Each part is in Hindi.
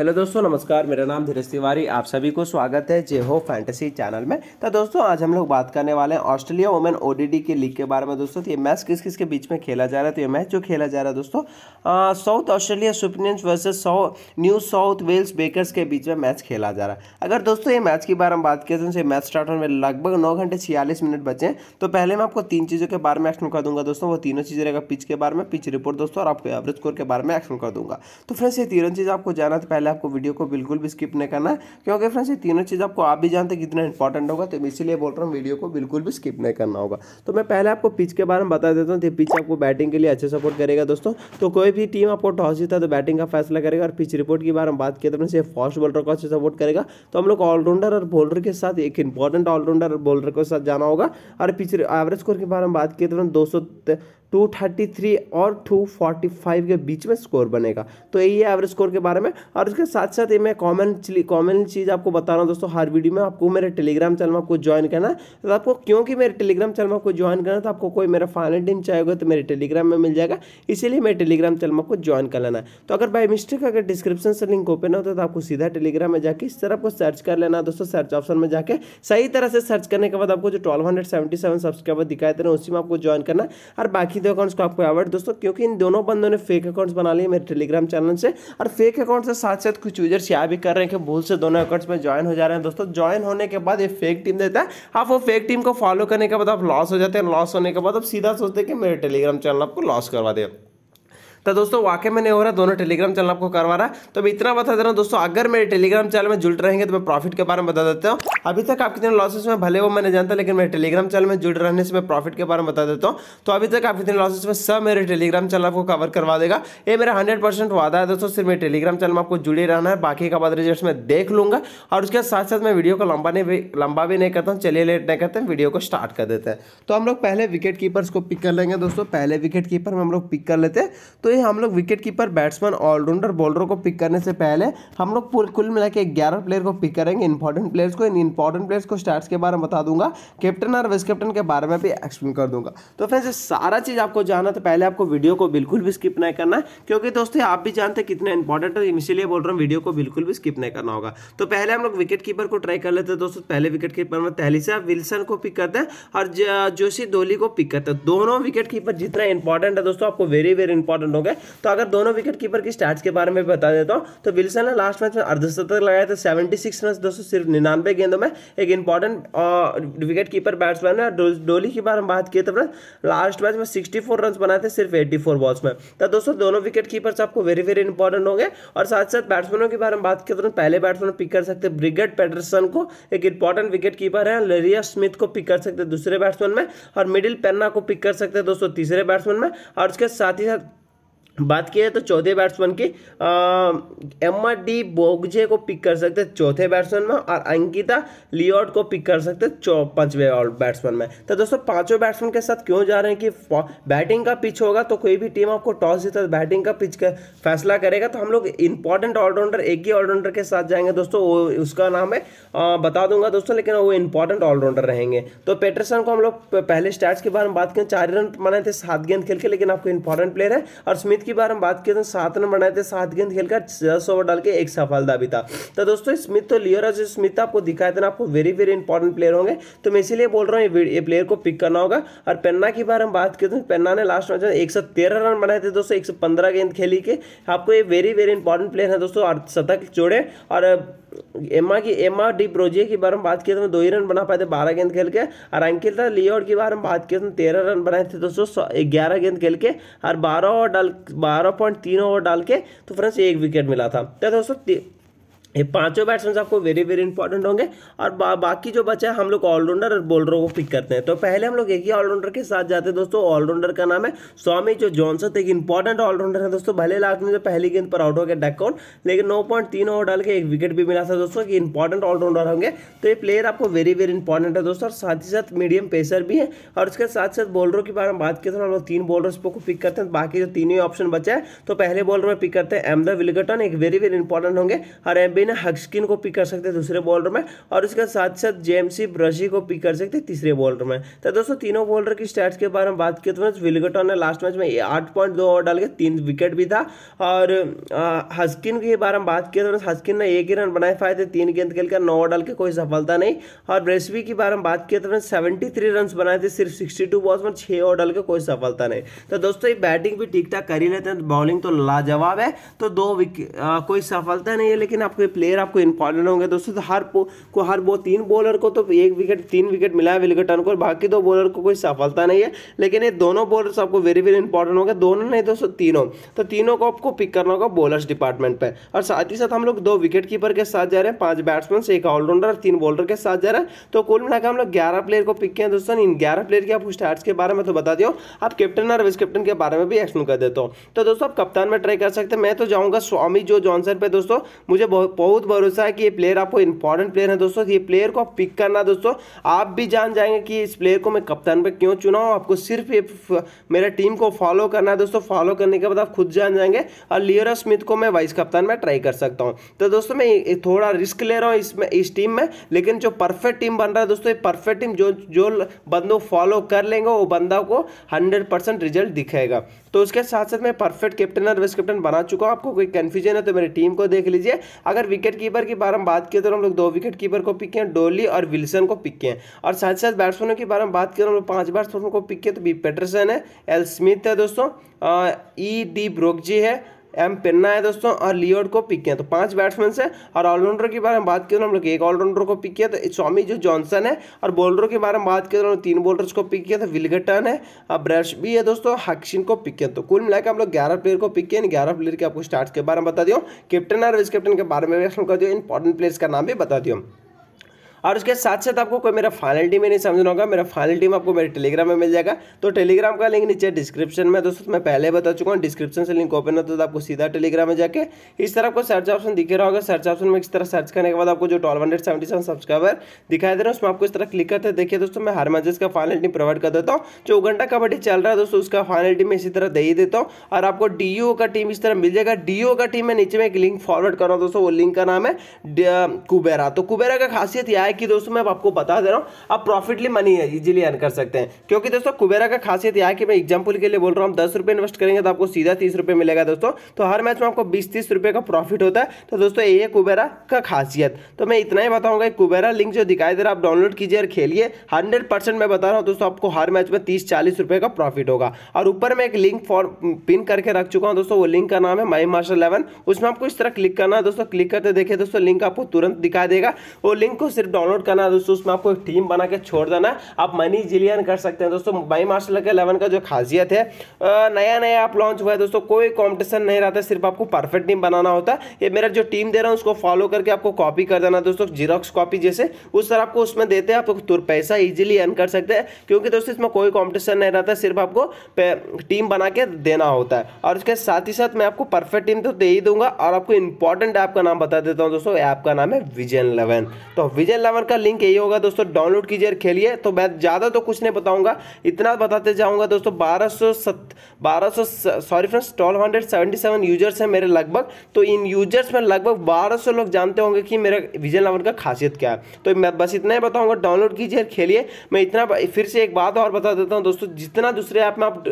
हेलो दोस्तों नमस्कार मेरा नाम धीरज तिवारी आप सभी को स्वागत है जे हो फैंटेसी चैनल में तो दोस्तों आज हम लोग बात करने वाले हैं ऑस्ट्रेलिया वुमेन ओडीडी के लीग के बारे में दोस्तों तो ये मैच किस किस के बीच में खेला जा रहा है तो ये मैच जो खेला जा रहा है दोस्तों साउथ ऑस्ट्रेलिया सुपरियंस versus New South Wales Breakers के बीच में मैच खेला जा रहा है अगर दोस्तों ये मैच के बारे में बात करें तो ये मैच स्टार्ट होने में लगभग नौ घंटे छियालीस मिनट बचे हैं तो पहले मैं आपको तीन चीज़ों के बारे में एक्शन कर दूंगा दोस्तों वो तीनों चीज़ें रहेगा पिच के बारे में पिच रिपोर्ट दोस्तों और आपको एवरेज स्कोर के बारे में एक्शन कर दूंगा तो फ्रेंड्स ये तीनों चीज़ आपको जाना तो पहले इसलिए आपको वीडियो को बिल्कुल भी स्किप नहीं करना क्योंकि फ्रेंड्स ये तीनों चीज़ आपको आप भी जानते हैं कितना इंपॉर्टेंट होगा तो इसीलिए बोल रहा हूँ वीडियो को बिल्कुल भी स्किप नहीं करना होगा तो मैं पहले आपको पिच के बारे में बता देता हूँ कि पिच आपको बैटिंग के लिए अच्छे सपोर्ट करेगा दोस्तों तो कोई भी टीम आपको टॉस जीता तो बैटिंग का फैसला करेगा और पिच रिपोर्ट के बारे में बात किया तो फ्रेंड्स ये फास्ट बॉलर को अच्छे सपोर्ट करेगा तो हम लोग ऑलराउंडर और बॉलर के साथ एक इंपॉर्टेंट ऑलराउंडर और बॉलर के साथ जाना होगा और पिच एवरेज स्कोर के बारे में बात किए तो फ्रेंड दो 233 और 245 के बीच में स्कोर बनेगा तो यही है एवरेज स्कोर के बारे में और इसके साथ साथ ये मैं कॉमन कॉमन चीज़ आपको बता रहा हूँ दोस्तों हर वीडियो में आपको मेरे टेलीग्राम चैनल में आपको ज्वाइन करना है तो आपको क्योंकि मेरे टेलीग्राम चैनल में आपको ज्वाइन करना है तो आपको कोई मेरा फाइनल टीम चाहेगा तो मेरे टेलीग्राम में मिल जाएगा इसीलिए मेरे टेलीग्राम चैनल में आपको ज्वाइन कर लेना है तो अगर बाई मिस्टेक अगर डिस्क्रिप्शन से लिंक ओपन होता है तो आपको सीधा टेलीग्राम में जाकर इस तरह आपको सर्च कर लेना दोस्तों सर्च ऑप्शन में जाकर सही तरह से सर्च करने के बाद आपको जो ट्वेल्व सब्सक्राइबर दिखाए थे ना उसी में आपको ज्वाइन करना और बाकी बाकी दो अकाउंट्स को आपको अवॉइड दोस्तों क्योंकि इन दोनों बंदों ने फेक अकाउंट्स बना लिए मेरे टेलीग्राम चैनल से और फेक अकाउंट से साथ साथ कुछ यूजर्स यहाँ भी कर रहे हैं कि भूल से दोनों अकाउंट्स में ज्वाइन हो जा रहे हैं दोस्तों ज्वाइन होने के बाद ये फेक टीम देता है आप वो फेक टीम को फॉलो करने के बाद आप लॉस हो जाते हैं लॉस होने के बाद आप सीधा सोचते हैं कि मेरे टेलीग्राम चैनल आपको लॉस करवा दे तो दोस्तों वाकई में नहीं हो रहा दोनों टेलीग्राम चैनल आपको करवा रहा तो मैं इतना बता दे रहा हूँ दोस्तों अगर मेरे टेलीग्राम चैनल में जुड़ रहेंगे तो मैं प्रॉफिट के बारे में बता देता हूँ अभी तक आप कितने लॉसेस में भले वो मैंने जानता लेकिन मेरे टेलीग्राम चैनल में जुड़ रहने से मैं प्रॉफिट के बारे में बता देता हूँ तो अभी तक आप कितने लॉसेस में सब मेरे टेलीग्राम चैनल आपको कवर करवा देगा ये मेरा हंड्रेड परसेंट वादा है दोस्तों सिर्फ मेरे टेलीग्राम चैनल में आपको जुड़े रहना है बाकी का बाद रिजल्ट मैं देख लूंगा और उसके साथ साथ मैं वीडियो को लंबा नहीं लंबा भी नहीं करता हूँ चलिए लेट नहीं करते वीडियो को स्टार्ट कर देते हैं तो हम लोग पहले विकेट कीपर्स को पिक कर लेंगे दोस्तों पहले विकेट कीपर में हम लोग पिक कर लेते हैं तो ही हम लोग विकेट कीपर बैट्समैन ऑलराउंडर बॉलरों को पिक करने से पहले हम लोग पूरे कुल मिला के ग्यारह प्लेयर को पिक करेंगे इंपॉर्टेंट प्लेयर्स को इन इंपॉर्टेंट प्लेयर्स को स्टार्ट के बारे में बता दूंगा कैप्टन और वाइस कैप्टन के बारे में भी एक्सप्लेन कर दूंगा तो फ्रेंड्स सारा चीज़ आपको जाना तो पहले आपको वीडियो को बिल्कुल भी स्किप नहीं करना क्योंकि दोस्तों आप भी जानते हैं कितना इंपॉर्टेंट है तो इसीलिए बोल रहा हूँ वीडियो को बिल्कुल भी स्किप नहीं करना होगा तो पहले हम लोग विकेट कीपर को ट्राई कर लेते हैं दोस्तों पहले विकेट कीपर में तहलीसा विल्सन को पिक करते हैं और जोशी धोली को पिक करते हैं दोनों विकेट कीपर जितना इंपॉर्टेंट है दोस्तों आपको वेरी वेरी इंपॉर्टेंट हो गए तो अगर दोनों विकेट कीपर की स्टैट्स के बारे में बता देता हूँ तो विल्सन ने लास्ट मैच में अर्धशतक लगाए थे सेवेंटी सिक्स रन दोस्तों सिर्फ निन्यानवे गेंदों में एक इंपॉर्टेंट विकेट कीपर बैट्समैन है डोली की बार हम बात किए थे लास्ट मैच में सिक्सटी फोर रन बनाए थे सिर्फ एट्टी फोर बॉल्स में तो दोस्तों दोनों विकेट कीपर्स आपको वेरी वेरी इंपॉर्टेंट होंगे और साथ साथ बैट्समैनों के बारे में बात किया हैं तो पहले बैट्समैन पिक कर सकते ब्रिगेड पेटरसन को एक इंपॉर्टेंट विकेट कीपर है लेरिया स्मिथ को पिक कर सकते दूसरे बैट्समैन में और मिडिल पेन्ना को पिक कर सकते दोस्तों तीसरे बैट्समैन में और उसके साथ ही साथ बात की जाए तो चौथे बैट्समैन की आर डी बोगजे को पिक कर सकते हैं चौथे बैट्समैन में और अंकिता लियोट को पिक कर सकते हैं पांचवे बैट्समैन में तो दोस्तों पांचों बैट्समैन के साथ क्यों जा रहे हैं कि बैटिंग का पिच होगा तो कोई भी टीम आपको टॉस जीता तो बैटिंग का पिच का फैसला करेगा तो हम लोग इंपॉर्टेंट ऑलराउंडर एक ही ऑलराउंडर के साथ जाएंगे दोस्तों वो उसका नाम है आ, बता दूंगा दोस्तों लेकिन वो इंपॉर्टेंट ऑलराउंडर रहेंगे तो पेटरसन को हम लोग पहले स्टैट्स के बारे में बात करें चार रन बनाए थे सात गेंद खेल के लेकिन आपको इंपॉर्टेंट प्लेयर है और स्मिथ की बार हम बात किए थे सात रन बनाए थे सात गेंद खेलकर दस ओवर डाल के एक सफल दाबी था तो दोस्तों स्मिथ तो लियर जो स्मिथ तो आपको दिखाए थे ना आपको वेरी वेरी इंपॉर्टेंट प्लेयर होंगे तो मैं इसीलिए बोल रहा हूँ ये प्लेयर को पिक करना होगा और पेन्ना की बार हम बात करते हैं पेन्ना ने लास्ट मैच में एक रन बनाए थे दोस्तों एक गेंद खेली के आपको ये वेरी वेरी इंपॉर्टेंट प्लेयर है दोस्तों शतक जोड़े और एम्मा की एम्मा डी ब्रोजिया के बारे में बात किया तो दो ही रन बना पाए थे बारह गेंद खेल के और अंकिल लियोड के बारे में बात किया तो तेरह रन बनाए थे दोस्तों ग्यारह गेंद खेल के और बारह ओवर डाल बारह पॉइंट तीन ओवर डाल के तो फ्रेंड्स एक विकेट मिला था तो दोस्तों ये पांचों बैट्समैन आपको वेरी वेरी इंपॉर्टेंट होंगे और बा, बाकी जो बचा है हम लोग ऑलराउंडर और बॉलरों को पिक करते हैं तो पहले हम लोग एक ही ऑलराउंडर के साथ जाते हैं दोस्तों ऑलराउंडर का नाम है स्वामी जो जॉनसन तो एक इंपॉर्टेंट ऑलराउंडर है दोस्तों भले लास्ट में जो पहली गेंद पर आउट हो गया डकआउट लेकिन नौ पॉइंट तीन ओवर डाल के एक विकेट भी मिला था दोस्तों कि इंपॉर्टेंट ऑलराउंडर होंगे तो ये प्लेयर आपको वेरी वेरी इंपॉर्टेंट है दोस्तों और साथ ही साथ मीडियम पेसर भी है और उसके साथ साथ बॉलरों के बारे में बात करते हैं हम लोग तीन बॉलर को पिक करते हैं बाकी जो तीन ही ऑप्शन बचा है तो पहले बॉलर में पिक करते हैं अहमदा विलगटन एक वेरी वेरी इंपॉर्टेंट होंगे और एम बिना हक्सकिन को पिक कर सकते हैं दूसरे बॉलर में और इसके साथ साथ जेम्सी ब्रशी को पिक कर सकते हैं तीसरे बॉलर में तो दोस्तों तीनों बॉलर की स्टैट्स के बारे में बात की तो विलगटन ने लास्ट मैच में आठ पॉइंट दो ओवर डाल के तीन विकेट भी था और हस्किन के बारे में बात किया तो हस्किन ने एक ही रन बनाए फाए थे तीन गेंद खेल कर नौ ओवर डाल के कोई सफलता नहीं और ब्रेसवी के बारे में बात किया तो सेवेंटी थ्री रन बनाए थे सिर्फ सिक्सटी टू बॉल्स में छः ओवर डाल के कोई सफलता नहीं तो दोस्तों ये बैटिंग भी ठीक ठाक कर ही लेते हैं बॉलिंग तो लाजवाब है तो दो विकेट कोई सफलता नहीं है लेकिन आपको प्लेयर आपको इंपॉर्टेंट होंगे दोस्तों तो हर को हर वो तीन बॉलर को तो एक विकेट तीन विकेट मिला है विलगटन को बाकी दो बॉलर को कोई सफलता नहीं है लेकिन ये दोनों बॉलर आपको वेरी वेरी इंपॉर्टेंट होंगे दोनों नहीं दोस्तों तीनों तो तीनों को आपको पिक करना होगा बॉलर्स डिपार्टमेंट पर और साथ ही साथ हम लोग दो विकेट कीपर के साथ जा रहे हैं पाँच बैट्समैन एक ऑलराउंडर और तीन बॉलर के साथ जा रहे हैं तो कुल मिलाकर हम लोग ग्यारह प्लेयर को पिक किए हैं दोस्तों इन ग्यारह प्लेयर के आपको स्टार्ट के बारे में तो बता दो आप कैप्टन और वाइस कैप्टन के बारे में भी एक्सप्लेन कर देता हूँ तो दोस्तों आप कप्तान में ट्राई कर सकते हैं मैं तो जाऊँगा स्वामी जो जॉनसन पे दोस्तों मुझे बहुत बहुत भरोसा है कि ये प्लेयर आपको इंपॉर्टेंट प्लेयर है दोस्तों ये प्लेयर को आप पिक करना दोस्तों आप भी जान जाएंगे कि इस प्लेयर को मैं कप्तान पर क्यों चुना हूँ आपको सिर्फ ये मेरे टीम को फॉलो करना है दोस्तों फॉलो करने के बाद आप खुद जान जाएंगे और लियर स्मिथ को मैं वाइस कप्तान में ट्राई कर सकता हूँ तो दोस्तों मैं थोड़ा रिस्क ले रहा हूँ इसमें इस टीम में लेकिन जो परफेक्ट टीम बन रहा है दोस्तों ये परफेक्ट टीम जो जो बंदों फॉलो कर लेंगे वो बंदा को हंड्रेड परसेंट रिजल्ट दिखेगा तो उसके साथ साथ मैं परफेक्ट कैप्टन और वाइस कैप्टन बना चुका हूँ आपको कोई कन्फ्यूजन है तो मेरी टीम को देख लीजिए अगर विकेट कीपर की बारे में बात किए तो हम लोग दो विकेट कीपर को पिक किए डोली और विल्सन को पिक किए और साथ साथ बैट्समैनों के बारे में बात करें तो हम लोग पाँच बैट्समैनों को पिक किए तो बी पेटरसन है एल स्मिथ है दोस्तों ई डी ब्रोकजी है एम पिन्ना है दोस्तों और लियोड को पिक किया तो पांच बैट्समैन से और ऑलराउंडर के बारे में बात करें तो हम लोग एक ऑलराउंडर को पिक किया तो स्वामी जो जॉनसन है और बॉलरों के बारे में बात करें तो तीन बॉलर्स को पिक किया तो विलगटन है और ब्रश भी है दोस्तों हक्शिन को पिक किया तो कुल मिलाकर हम लोग ग्यारह प्लेयर को पिक किया ग्यारह प्लेयर के आपको स्टार्ट के बारे में बता दियो कैप्टन और वाइस कैप्टन के बारे में भी कर इंपॉर्टेंट प्लेयर्स का नाम भी बता दियो और उसके साथ साथ आपको कोई मेरा फाइनल टीम में नहीं समझना होगा मेरा फाइनल टीम आपको मेरे टेलीग्राम में मिल जाएगा तो टेलीग्राम का लिंक नीचे डिस्क्रिप्शन में दोस्तों मैं पहले बता चुका हूँ डिस्क्रिप्शन से लिंक ओपन होता है तो आपको सीधा टेलीग्राम में जाकर इस तरह आपको सर्च ऑप्शन दिखे रहा होगा सर्च ऑप्शन में इस तरह सर्च करने के बाद आपको जो twelve hundred seventy seven subscriber दिखाई दे रहा है उसमें आपको इस तरह क्लिक करते देखिए दोस्तों मैं हर मजेस का फाइनल टीम प्रोवाइड कर देता हूँ जो घंटा कबड्डी चल रहा है दोस्तों उसका फाइनल टीम इसी तरह दे ही देता हूँ और आपको डी का टीम इस तरह मिल जाएगा डी का टीम में नीचे में एक लिंक फॉरवर्ड कर रहा हूँ दोस्तों वो लिंक का नाम है कुबेरा तो कुबेरा का खासियत यह है कि दोस्तों मैं आपको बता दे रहा हूँ आप प्रॉफिटली मनी इजिली अर्न कर सकते हैं क्योंकि दोस्तों कुबेरा का खासियत यह है कि मैं एग्जाम्पल के लिए बोल रहा हूँ दस रुपये इन्वेस्ट करेंगे तो आपको सीधा तीस रुपये मिलेगा दोस्तों तो हर मैच में आपको बीस तीस रुपये का प्रॉफिट होता है तो दोस्तों ये है कुबेरा का खासियत तो मैं इतना ही बताऊँगा कुबेरा लिंक जो दिखाई दे रहा आप डाउनलोड कीजिए और खेलिए हंड्रेड परसेंट मैं बता रहा हूँ दोस्तों आपको हर मैच में तीस चालीस रुपये का प्रॉफिट होगा और ऊपर मैं एक लिंक फॉर पिन करके रख चुका हूँ दोस्तों वो लिंक का नाम है माई मास्टर इलेवन उसमें आपको इस तरह क्लिक करना है दोस्तों क्लिक करते देखिए दोस्तों लिंक आपको तुरंत दिखा देगा वो लिंक को सिर्फ डाउनलोड करना है दोस्तों उसमें आपको एक टीम बना के छोड़ देना आप मनी जिलियन कर सकते हैं दोस्तों बाई मार्शल का इलेवन का जो खासियत है नया नया आप लॉन्च हुआ है दोस्तों कोई कॉम्पिटिशन नहीं रहता सिर्फ आपको परफेक्ट टीम बनाना होता है ये मेरा जो टीम दे रहा हूँ उसको फॉलो करके आपको कॉपी कर देना दोस्तों जीरोक्स कॉपी जैसे उस तरह आपको उसमें देते हैं आप तो पैसा ईजिली अर्न कर सकते हैं क्योंकि दोस्तों इसमें कोई कॉम्पिटिशन नहीं रहता सिर्फ आपको टीम बना के देना होता है और उसके साथ ही साथ मैं आपको परफेक्ट टीम तो दे ही दूंगा और आपको इंपॉर्टेंट ऐप का नाम बता देता हूँ दोस्तों ऐप का नाम है विजन इलेवन तो विजन इलेवन का लिंक यही होगा दोस्तों डाउनलोड कीजिए और खेलिए तो मैं ज़्यादा तो कुछ नहीं बताऊंगा इतना बताते जाऊंगा दोस्तों बारह सौ सत sorry friends twelve hundred seventy seven users हैं मेरे लगभग तो इन यूजर्स में लगभग बारह सौ लोग जानते होंगे कि मेरा विजन इलेवन का खासियत क्या है तो मैं बस इतना ही बताऊँगा डाउनलोड कीजिए और खेलिए मैं इतना फिर से एक बात और बता देता हूँ दोस्तों जितना दूसरे ऐप में आप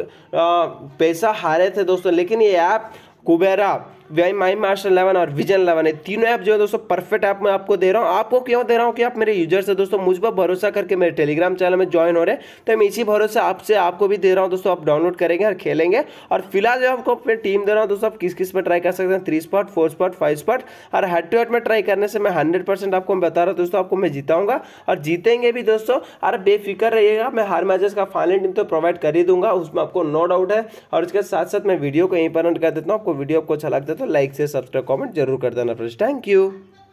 पैसा हारे थे दोस्तों लेकिन ये ऐप कुबेरा वाई माई मार्शल इलेवन और विजन इलेवन है तीनों ऐप जो है दोस्तों परफेक्ट ऐप मैं आपको दे रहा हूँ आपको क्यों दे रहा हूँ कि आप मेरे यूजर्स है दोस्तों मुझ पर भरोसा करके मेरे टेलीग्राम चैनल में ज्वाइन हो रहे तो मैं इसी भरोसे आपसे आपको भी दे रहा हूँ दोस्तों आप डाउनलोड करेंगे और खेलेंगे और फिलहाल जो आपको अपनी टीम दे रहा हूँ दोस्तों आप किस किस पर ट्राई कर सकते हैं three spot four spot five spot और हेड टू हेड में ट्राई करने से मैं हंड्रेड आपको बता रहा हूँ दोस्तों आपको मैं जीताऊँगा और जीतेंगे भी दोस्तों और बेफिक्र रहिएगा मैं हर मैचेस का फाइनल टीम तो प्रोवाइड कर ही दूंगा उसमें आपको नो डाउट है और इसके साथ साथ मैं वीडियो को यहीं पर कर देता हूँ आपको वीडियो आपको अच्छा लगता है तो लाइक से सब्सक्राइब कमेंट जरूर कर देना फ्रेंड्स थैंक यू